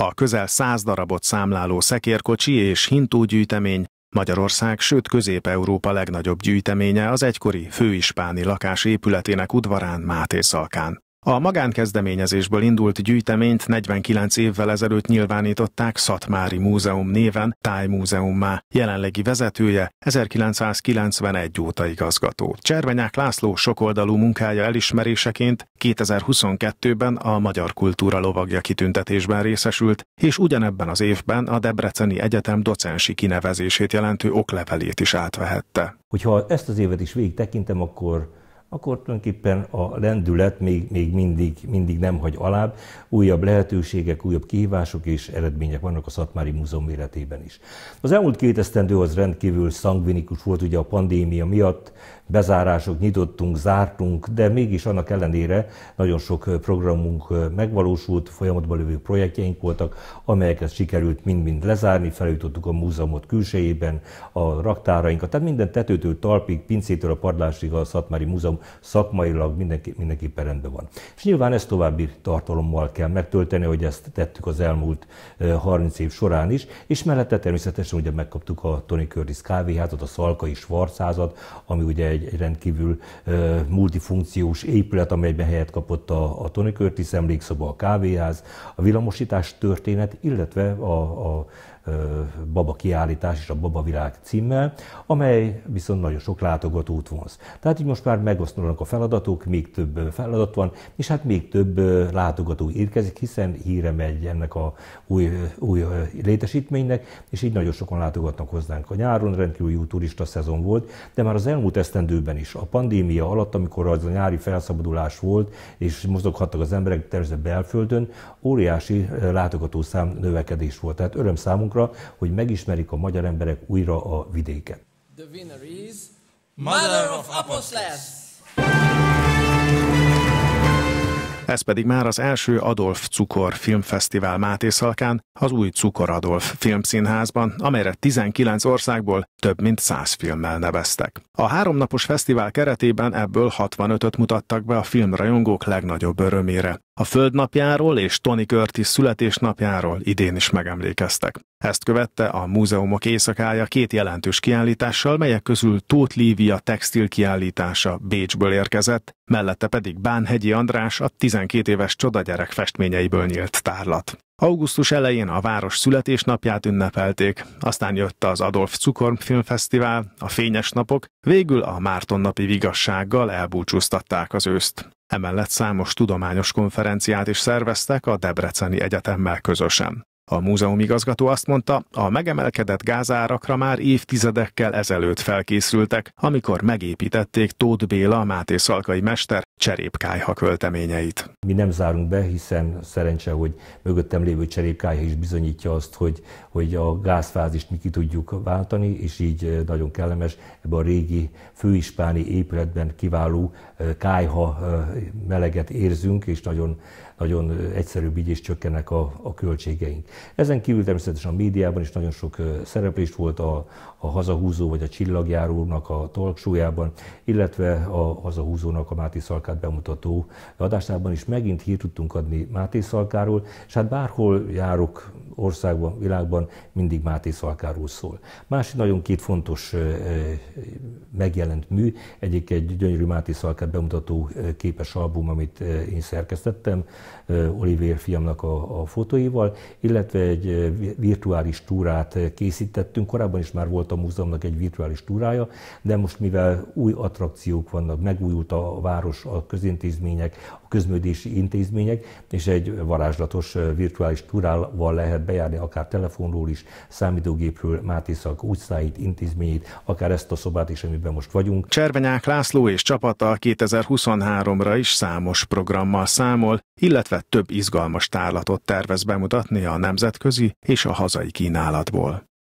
A közel száz darabot számláló szekérkocsi és hintó gyűjtemény Magyarország, sőt Közép-Európa legnagyobb gyűjteménye az egykori főispáni lakás épületének udvarán Máté Szalkán. A magánkezdeményezésből indult gyűjteményt 49 évvel ezelőtt nyilvánították Szatmári Múzeum néven Tájmúzeummá, jelenlegi vezetője 1991 óta igazgató. Cservenyák László sokoldalú munkája elismeréseként 2022-ben a Magyar Kultúra lovagja kitüntetésben részesült, és ugyanebben az évben a Debreceni Egyetem docensi kinevezését jelentő oklevelét is átvehette. Hogyha ezt az évet is végig tekintem, akkor akkor tulajdonképpen a lendület még, még mindig, mindig nem hagy alább. Újabb lehetőségek, újabb kihívások és eredmények vannak a Szatmári Múzeum életében is. Az elmúlt két esztendő az rendkívül szangvinikus volt ugye a pandémia miatt, bezárások, nyitottunk, zártunk, de mégis annak ellenére nagyon sok programunk megvalósult, folyamatban lévő projektjeink voltak, amelyeket sikerült mind-mind lezárni, felújítottuk a múzeumot külsejében, a raktárainkat, tehát minden tetőtől talpig, pincétől a padlásig a Szatmári Múzeum mondom, szakmailag mindenki, mindenképpen rendben van. És nyilván ezt további tartalommal kell megtölteni, hogy ezt tettük az elmúlt 30 év során is, és mellette természetesen ugye megkaptuk a Tony Curtis kávéházat, a Szalkai Svarcázat, ami ugye egy, egy rendkívül multifunkciós épület, amelyben helyet kapott a, a Tony Curtis emlékszoba, a kávéház, a villamosítás történet, illetve a, a baba kiállítás és a Baba Világ címmel, amely viszont nagyon sok látogatót vonz. Tehát így most már megosztanak a feladatok, még több feladat van, és hát még több látogató érkezik, hiszen híre megy ennek a új, új létesítménynek, és így nagyon sokan látogatnak hozzánk. A nyáron rendkívül jó turista szezon volt, de már az elmúlt esztendőben is, a pandémia alatt, amikor az a nyári felszabadulás volt, és mozoghattak az emberek tervezett belföldön, óriási látogatószám növekedés volt. Tehát öröm számunkra, számukra, hogy megismerik a magyar emberek újra a vidéket. The winner is Mother of Apostles! Ez pedig már az első Adolf Cukor filmfesztivál Máté Szalkán, az új Cukor Adolf filmszínházban, amelyre 19 országból több mint 100 filmmel neveztek. A háromnapos fesztivál keretében ebből 65-öt mutattak be a filmrajongók legnagyobb örömére. A Földnapjáról és Tony Curtis születésnapjáról idén is megemlékeztek. Ezt követte a Múzeumok éjszakája két jelentős kiállítással, melyek közül Tóth Lívia textil kiállítása Bécsből érkezett, mellette pedig Bánhegyi András a 12 éves csodagyerek festményeiből nyílt tárlat. Augusztus elején a város születésnapját ünnepelték, aztán jött az Adolf Cukorm Filmfesztivál, a Fényes Napok, végül a napi Vigassággal elbúcsúztatták az őszt. Emellett számos tudományos konferenciát is szerveztek a Debreceni Egyetemmel közösen. A múzeum igazgató azt mondta, a megemelkedett gázárakra már évtizedekkel ezelőtt felkészültek, amikor megépítették Tóth Béla, Máté Szalkai mester cserépkájha költeményeit. Mi nem zárunk be, hiszen szerencse, hogy mögöttem lévő cserépkájha is bizonyítja azt, hogy, hogy a gázfázist mi ki tudjuk váltani, és így eh, nagyon kellemes ebben a régi főispáni épületben kiváló eh, kájha eh, meleget érzünk, és nagyon, nagyon egyszerűbb így is csökkenek a, a költségeink. Ezen kívül természetesen a médiában is nagyon sok szereplést volt a, a hazahúzó vagy a csillagjárónak a talksójában, illetve a hazahúzónak a Máté Szalkát bemutató adásában is megint hírt tudtunk adni Máté Szalkáról, és hát bárhol járok országban, világban mindig Máté Szalkáról szól. Másik nagyon két fontos megjelent mű, egyik egy gyönyörű Máté Szalkát bemutató képes album, amit én szerkesztettem, Oliver fiamnak a, a fotóival, illetve egy virtuális túrát készítettünk. Korábban is már volt a múzeumnak egy virtuális túrája, de most mivel új attrakciók vannak, megújult a város, a közintézmények, a közműdési intézmények, és egy varázslatos virtuális túrával lehet bejárni, akár telefonról is, számítógépről Máté Szak utcáit, intézményét, akár ezt a szobát is, amiben most vagyunk. Cservenyák László és csapata 2023-ra is számos programmal számol, illetve több izgalmas tárlatot tervez bemutatni a nemzetközi és a hazai kínálatból.